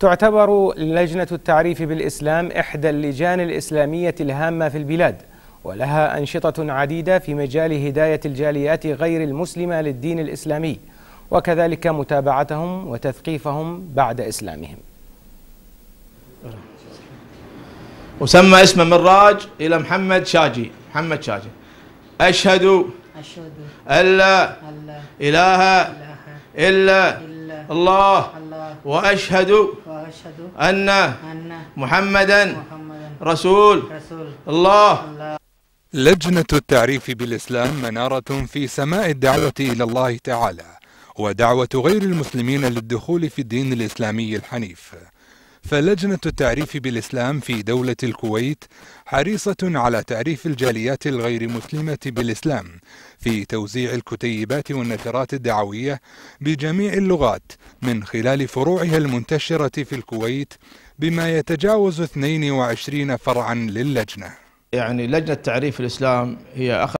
تعتبر لجنة التعريف بالإسلام إحدى اللجان الإسلامية الهامة في البلاد ولها أنشطة عديدة في مجال هداية الجاليات غير المسلمة للدين الإسلامي وكذلك متابعتهم وتثقيفهم بعد إسلامهم وسمى اسمه من راج إلى محمد شاجي محمد شاجي أشهد أشهد لا إله إلا الله, الله وأشهد أن محمدا رسول الله لجنة التعريف بالإسلام منارة في سماء الدعوة إلى الله تعالى ودعوة غير المسلمين للدخول في الدين الإسلامي الحنيف فلجنة التعريف بالإسلام في دولة الكويت حريصة على تعريف الجاليات الغير مسلمة بالإسلام في توزيع الكتيبات والنشرات الدعوية بجميع اللغات من خلال فروعها المنتشرة في الكويت بما يتجاوز 22 فرعا للجنة يعني لجنة تعريف الإسلام هي أخ